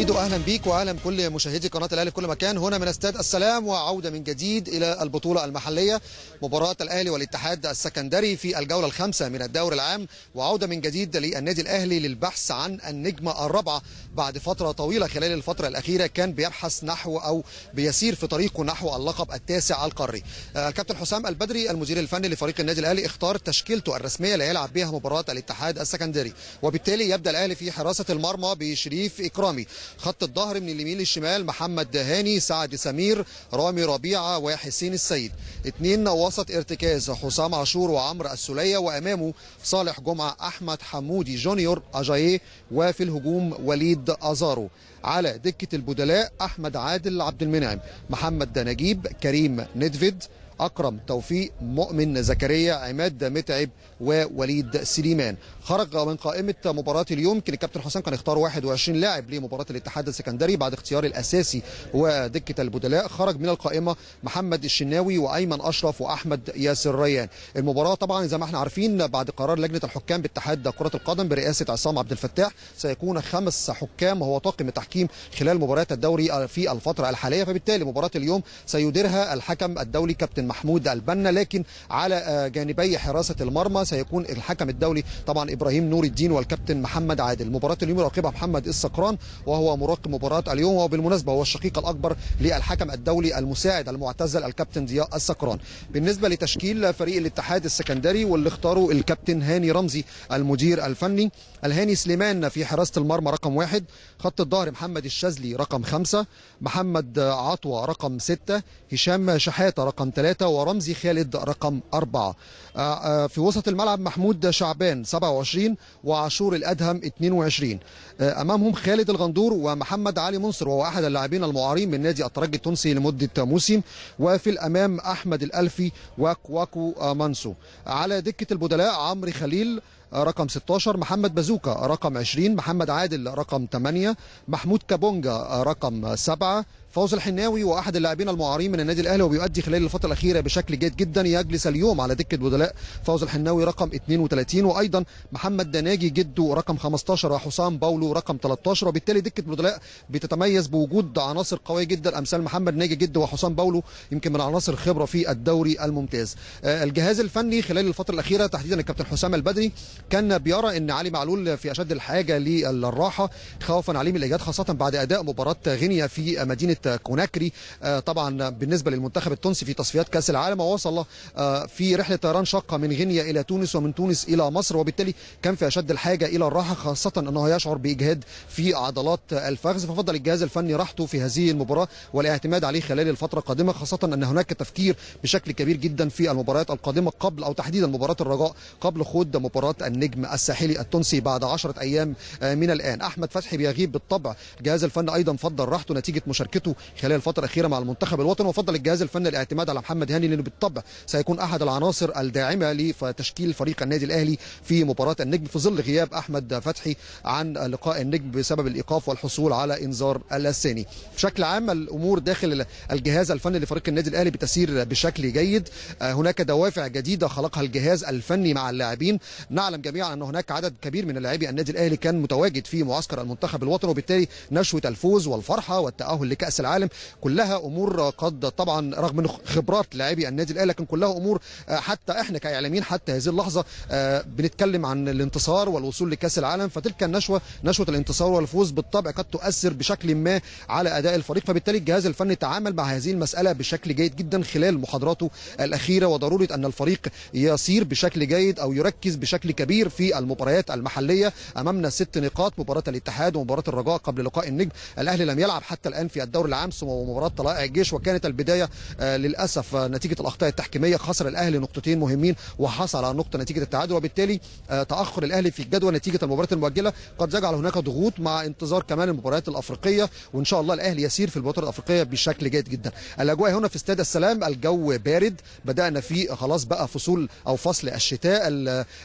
ميدو اهلا بيك واهلا بكل مشاهدي قناه الاهلي في كل مكان هنا من استاد السلام وعوده من جديد الى البطوله المحليه مباراه الاهلي والاتحاد السكندري في الجوله الخامسه من الدوري العام وعوده من جديد للنادي الاهلي للبحث عن النجمه الرابعه بعد فتره طويله خلال الفتره الاخيره كان بيبحث نحو او بيسير في طريقه نحو اللقب التاسع القاري آه، الكابتن حسام البدري المدير الفني لفريق النادي الاهلي اختار تشكيلته الرسميه اللي هيلعب بها مباراه الاتحاد السكندري وبالتالي يبدا الاهلي في حراسه المرمى بشريف اكرامي خط الظهر من اليمين للشمال محمد دهاني سعد سمير رامي ربيعه وحسين السيد اثنين وسط ارتكاز حسام عاشور وعمرو السليه وامامه صالح جمعه احمد حمودي جونيور اجاييه وفي الهجوم وليد ازارو على دكه البدلاء احمد عادل عبد المنعم محمد دناجيب كريم ندفيد أكرم توفيق مؤمن زكريا عماد متعب ووليد سليمان خرج من قائمة مباراة اليوم كان الكابتن حسام كان اختار 21 لاعب لمباراة الاتحاد السكندري بعد اختيار الأساسي ودكة البدلاء خرج من القائمة محمد الشناوي وأيمن أشرف وأحمد ياسر ريان المباراة طبعا زي ما احنا عارفين بعد قرار لجنة الحكام باتحاد كرة القدم برئاسة عصام عبد الفتاح سيكون خمس حكام وهو طاقم التحكيم خلال مباريات الدوري في الفترة الحالية فبالتالي مباراة اليوم سيديرها الحكم الدولي كابتن محمود البنا لكن على آه، جانبي حراسه المرمى سيكون الحكم الدولي طبعا ابراهيم نور الدين والكابتن محمد عادل مباراه اليوم يراقبها محمد السقران وهو مراقب مباراه اليوم وبالمناسبه هو الشقيق الاكبر للحكم الدولي المساعد المعتزل الكابتن ضياء السقران بالنسبه لتشكيل فريق الاتحاد السكندري واللي اختاره الكابتن هاني رمزي المدير الفني الهاني سليمان في حراسه المرمى رقم واحد خط الظهر محمد الشاذلي رقم خمسة محمد عطوة رقم ستة هشام شحاتة رقم ثلاثة ورمزي خالد رقم أربعة آه، آه، في وسط الملعب محمود شعبان 27 وعاشور الأدهم 22 آه، أمامهم خالد الغندور ومحمد علي منصر وهو أحد اللاعبين المعارين من نادي الترجي التونسي لمدة موسم وفي الأمام أحمد الألفي وكواكو منسو على دكة البدلاء عمرو خليل رقم 16 محمد بازوكا رقم 20 محمد عادل رقم 8 محمود كابونجا رقم 7 فوز الحناوي واحد اللاعبين المعارين من النادي الاهلي وبيؤدي خلال الفتره الاخيره بشكل جيد جدا يجلس اليوم على دكه بدلاء فوز الحناوي رقم 32 وايضا محمد دناجي جده رقم 15 وحسام باولو رقم 13 وبالتالي دكه بدلاء بتتميز بوجود عناصر قويه جدا امثال محمد ناجي جده وحسام باولو يمكن من عناصر الخبره في الدوري الممتاز آه، الجهاز الفني خلال الفتره الاخيره تحديدا الكابتن حسام البدري كان بيرى ان علي معلول في اشد الحاجه للراحه خوفا عليه من الاجهاد خاصه بعد اداء مباراه غينيا في مدينه كوناكري آه، طبعا بالنسبه للمنتخب التونسي في تصفيات كاس العالم ووصل آه، في رحله طيران شاقه من غينيا الى تونس ومن تونس الى مصر وبالتالي كان في اشد الحاجه الى الراحه خاصه انه يشعر باجهاد في عضلات الفخذ ففضل الجهاز الفني راحته في هذه المباراه والاعتماد عليه خلال الفتره القادمه خاصه ان هناك تفكير بشكل كبير جدا في المباريات القادمه قبل او تحديدا مباراه الرجاء قبل خوض مباراه النجم الساحلي التونسي بعد عشرة أيام آه، من الآن أحمد فتحي بيغيب بالطبع جهاز الفن أيضا فضل راحته نتيجة مشاركته خلال الفترة الأخيرة مع المنتخب الوطني وفضل الجهاز الفني الاعتماد على محمد هاني لأنه بالطبع سيكون أحد العناصر الداعمة لتشكيل فريق النادي الأهلي في مباراة النجم في ظل غياب أحمد فتحي عن لقاء النجم بسبب الإيقاف والحصول على إنذار الثاني بشكل عام الأمور داخل الجهاز الفني لفريق النادي الأهلي بتسير بشكل جيد آه، هناك دوافع جديدة خلقها الجهاز الفني مع اللاعبين نعلم الجميع ان هناك عدد كبير من لاعبي النادي الاهلي كان متواجد في معسكر المنتخب الوطني وبالتالي نشوه الفوز والفرحه والتاهل لكاس العالم كلها امور قد طبعا رغم خبرات لاعبي النادي الاهلي لكن كلها امور آه، حتى احنا كاعلاميين حتى هذه اللحظه آه، بنتكلم عن الانتصار والوصول لكاس العالم فتلك النشوه نشوه الانتصار والفوز بالطبع قد تؤثر بشكل ما على اداء الفريق فبالتالي الجهاز الفني تعامل مع هذه المساله بشكل جيد جدا خلال محاضراته الاخيره وضروره ان الفريق يسير بشكل جيد او يركز بشكل كبير كبير في المباريات المحليه امامنا ست نقاط مباراه الاتحاد ومباراه الرجاء قبل لقاء النجم الاهلي لم يلعب حتى الان في الدوري العام ومباراه طلائع الجيش وكانت البدايه آه، للاسف آه، نتيجه الاخطاء التحكيميه خسر الاهلي نقطتين مهمين وحصل على نقطه نتيجه التعادل وبالتالي آه، تاخر الاهلي في الجدول نتيجه المباريات المؤجله قد يجعل هناك ضغوط مع انتظار كمان المباريات الافريقيه وان شاء الله الاهلي يسير في البطوله الافريقيه بشكل جيد جدا الاجواء هنا في استاد السلام الجو بارد بدانا في خلاص بقى فصول او فصل الشتاء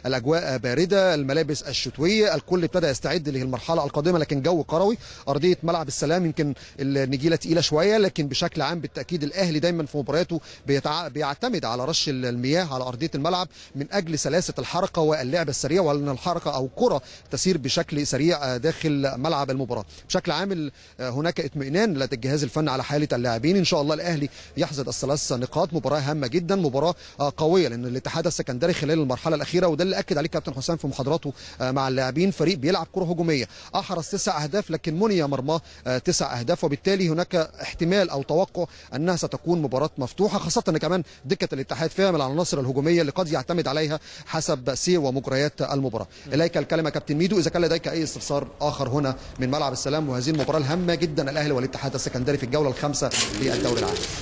الاجواء بارده الملابس الشتويه الكل ابتدى يستعد للمرحله القادمه لكن جو قروي ارضيه ملعب السلام يمكن النجيله تقيله شويه لكن بشكل عام بالتاكيد الاهلي دايما في مبارياته بيتع... بيعتمد على رش المياه على ارضيه الملعب من اجل سلاسه الحركه واللعب السريع وان الحركه او الكره تسير بشكل سريع آه، داخل ملعب المباراه بشكل عام آه، هناك اطمئنان لدى الجهاز الفني على حاله اللاعبين ان شاء الله الاهلي يحصد الثلاث نقاط مباراه هامه جدا مباراه آه، قويه لان الاتحاد السكندري خلال المرحله الاخيره وده اللي اكد عليه كابتن حسام في محاضراته آه، مع اللاعبين فريق بيلعب كره هجوميه احرز تسع اهداف لكن مني مرماه تسع اهداف وبالتالي هناك احتمال او توقع انها ستكون مباراه مفتوحه خاصه ان كمان دكه الاتحاد فيها من العناصر الهجوميه اللي قد يعتمد عليها حسب سير ومجريات المباراه اليك الكلمه كابتن ميدو اذا كان لديك اي استفسار اخر هنا من ملعب السلام وهذه المباراه الهامه جدا الاهلي والاتحاد السكندري في الجوله الخامسه في الدوري العام